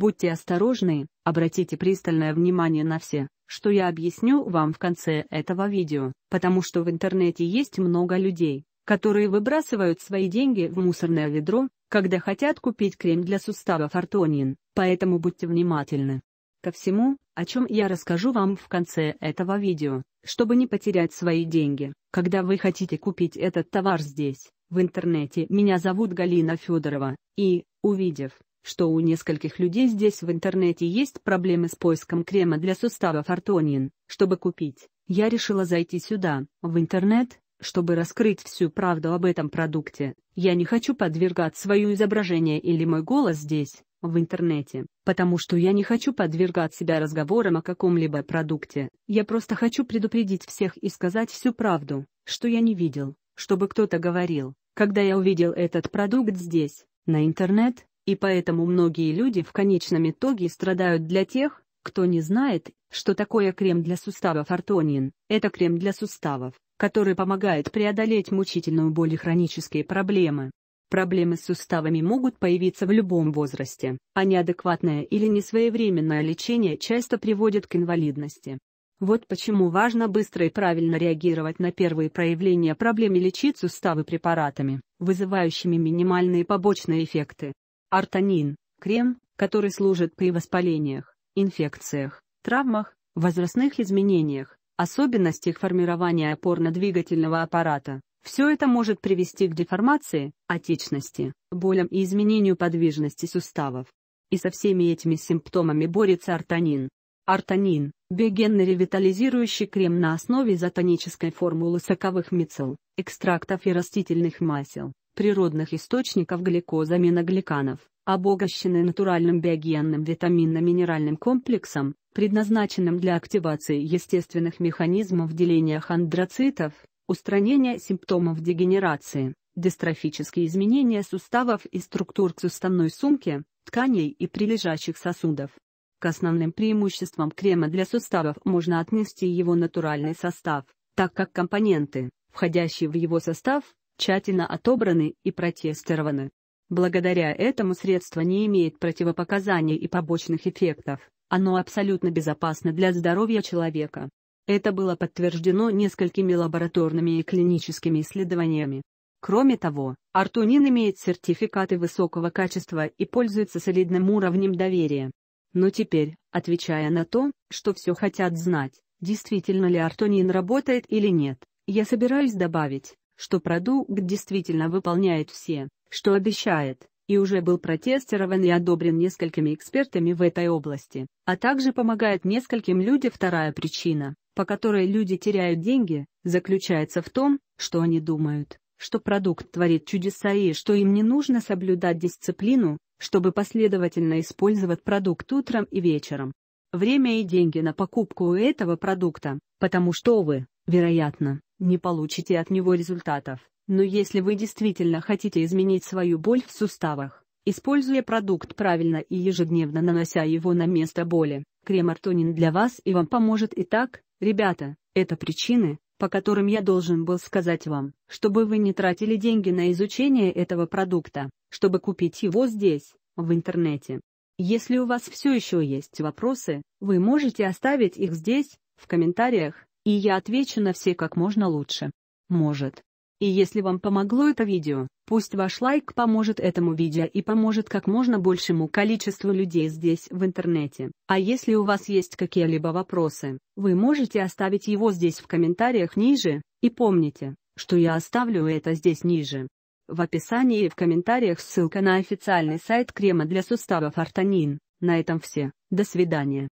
Будьте осторожны, обратите пристальное внимание на все, что я объясню вам в конце этого видео, потому что в интернете есть много людей, которые выбрасывают свои деньги в мусорное ведро, когда хотят купить крем для суставов Артонин, поэтому будьте внимательны ко всему, о чем я расскажу вам в конце этого видео, чтобы не потерять свои деньги, когда вы хотите купить этот товар здесь, в интернете. Меня зовут Галина Федорова, и, увидев, что у нескольких людей здесь в интернете есть проблемы с поиском крема для суставов Артонин. Чтобы купить, я решила зайти сюда, в интернет, чтобы раскрыть всю правду об этом продукте. Я не хочу подвергать свое изображение или мой голос здесь, в интернете, потому что я не хочу подвергать себя разговорам о каком-либо продукте. Я просто хочу предупредить всех и сказать всю правду, что я не видел, чтобы кто-то говорил, когда я увидел этот продукт здесь, на интернет, и поэтому многие люди в конечном итоге страдают для тех, кто не знает, что такое крем для суставов Артонин. Это крем для суставов, который помогает преодолеть мучительную боль и хронические проблемы. Проблемы с суставами могут появиться в любом возрасте, а неадекватное или несвоевременное лечение часто приводит к инвалидности. Вот почему важно быстро и правильно реагировать на первые проявления проблем и лечить суставы препаратами, вызывающими минимальные побочные эффекты. Артанин – крем, который служит при воспалениях, инфекциях, травмах, возрастных изменениях, особенностях формирования опорно-двигательного аппарата. Все это может привести к деформации, отечности, болям и изменению подвижности суставов. И со всеми этими симптомами борется артанин. Артанин биогенный биогенно-ревитализирующий крем на основе изотонической формулы соковых мицел, экстрактов и растительных масел, природных источников гликоза аминогликанов, обогащены натуральным биогенным витаминно-минеральным комплексом, предназначенным для активации естественных механизмов деления хондроцитов, устранения симптомов дегенерации, дистрофические изменения суставов и структур к суставной сумке, тканей и прилежащих сосудов. К основным преимуществам крема для суставов можно отнести его натуральный состав, так как компоненты, входящие в его состав, тщательно отобраны и протестированы. Благодаря этому средство не имеет противопоказаний и побочных эффектов, оно абсолютно безопасно для здоровья человека. Это было подтверждено несколькими лабораторными и клиническими исследованиями. Кроме того, артунин имеет сертификаты высокого качества и пользуется солидным уровнем доверия. Но теперь, отвечая на то, что все хотят знать, действительно ли артунин работает или нет, я собираюсь добавить, что продукт действительно выполняет все, что обещает, и уже был протестирован и одобрен несколькими экспертами в этой области, а также помогает нескольким людям. Вторая причина, по которой люди теряют деньги, заключается в том, что они думают, что продукт творит чудеса и что им не нужно соблюдать дисциплину, чтобы последовательно использовать продукт утром и вечером. Время и деньги на покупку у этого продукта, потому что вы, вероятно, не получите от него результатов. Но если вы действительно хотите изменить свою боль в суставах, используя продукт правильно и ежедневно нанося его на место боли, крем Артонин для вас и вам поможет. Итак, ребята, это причины, по которым я должен был сказать вам, чтобы вы не тратили деньги на изучение этого продукта, чтобы купить его здесь, в интернете. Если у вас все еще есть вопросы, вы можете оставить их здесь, в комментариях, и я отвечу на все как можно лучше. Может. И если вам помогло это видео, пусть ваш лайк поможет этому видео и поможет как можно большему количеству людей здесь в интернете. А если у вас есть какие-либо вопросы, вы можете оставить его здесь в комментариях ниже, и помните, что я оставлю это здесь ниже. В описании и в комментариях ссылка на официальный сайт крема для суставов Артанин. На этом все. До свидания.